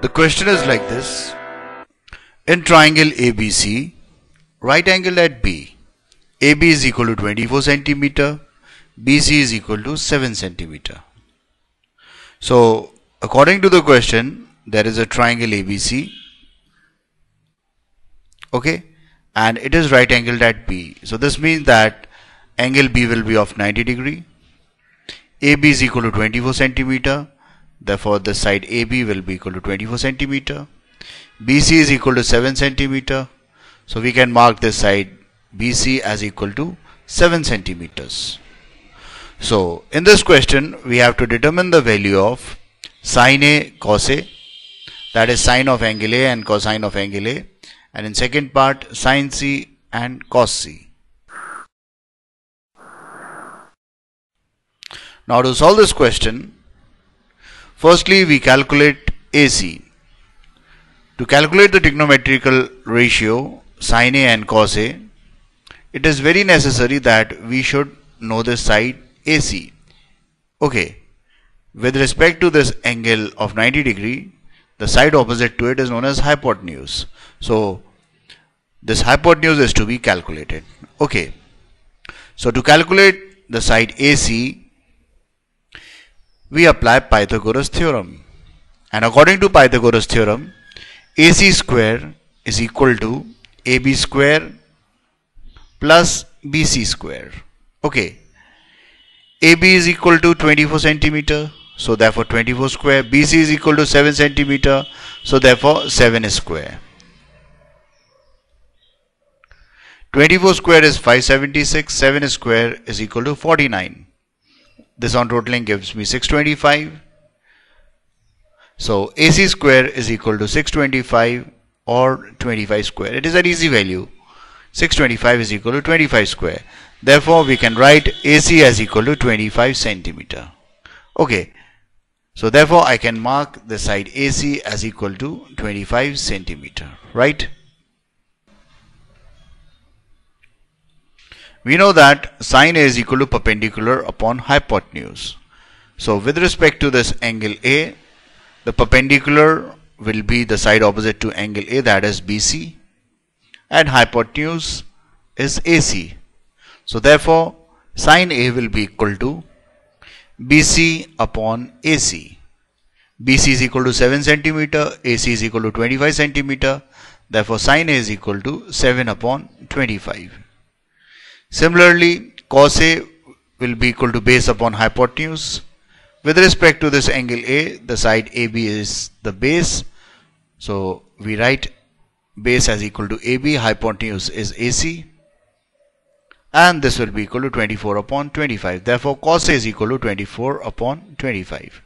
The question is like this. In triangle ABC, right angle at B, AB is equal to 24 centimeter, BC is equal to 7 centimeter. So according to the question, there is a triangle ABC, okay, and it is right angled at B. So this means that angle B will be of 90 degree, AB is equal to 24 centimeter, Therefore, the side AB will be equal to 24 centimeter. BC is equal to 7 centimeter. So we can mark this side BC as equal to 7 centimeters. So in this question, we have to determine the value of sine A cos A that is sine of angle A and cosine of angle A and in second part sine C and cos C. Now to solve this question, Firstly, we calculate AC. To calculate the trigonometrical ratio, sine A and cos A, it is very necessary that we should know the side AC. Okay, with respect to this angle of 90 degree, the side opposite to it is known as hypotenuse. So, this hypotenuse is to be calculated. Okay, so to calculate the side AC, we apply Pythagoras theorem. And according to Pythagoras theorem, AC square is equal to AB square plus BC square. Okay. AB is equal to 24 centimeter. So therefore 24 square. BC is equal to 7 centimeter. So therefore 7 square. 24 square is 576. 7 square is equal to 49 this on totaling gives me 625 so AC square is equal to 625 or 25 square it is an easy value 625 is equal to 25 square therefore we can write AC as equal to 25 centimeter okay so therefore I can mark the side AC as equal to 25 centimeter right We know that sine A is equal to perpendicular upon hypotenuse. So with respect to this angle A, the perpendicular will be the side opposite to angle A that is BC and hypotenuse is AC. So therefore sine A will be equal to BC upon AC. BC is equal to 7 centimeter, AC is equal to 25 centimeter. Therefore sine A is equal to 7 upon 25. Similarly, cos A will be equal to base upon hypotenuse. With respect to this angle A, the side AB is the base. So we write base as equal to AB, hypotenuse is AC. And this will be equal to 24 upon 25. Therefore, cos A is equal to 24 upon 25.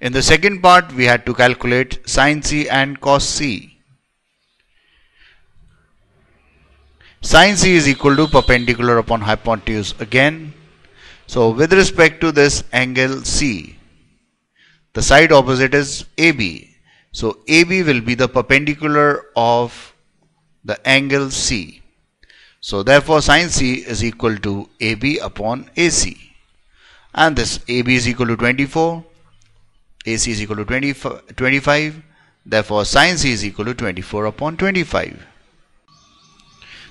In the second part, we had to calculate sine C and cos C. Sine C is equal to perpendicular upon hypotenuse again. So with respect to this angle C, the side opposite is AB. So AB will be the perpendicular of the angle C. So therefore sine C is equal to AB upon AC. And this AB is equal to 24. AC is equal to 20, 25. Therefore sine C is equal to 24 upon 25.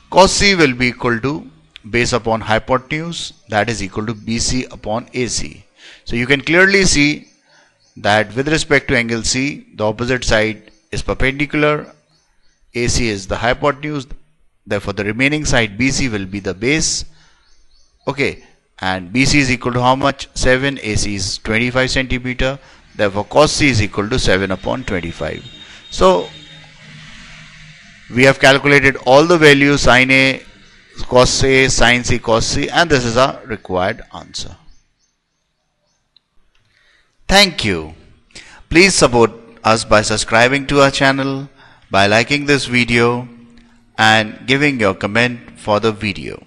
Cos C will be equal to base upon hypotenuse that is equal to BC upon AC. So you can clearly see that with respect to angle C, the opposite side is perpendicular, AC is the hypotenuse, therefore the remaining side BC will be the base. Okay, and BC is equal to how much? 7, AC is 25 centimeter, therefore cos C is equal to 7 upon 25. So we have calculated all the values sin A, cos A, sin C, cos C and this is our required answer. Thank you. Please support us by subscribing to our channel, by liking this video and giving your comment for the video.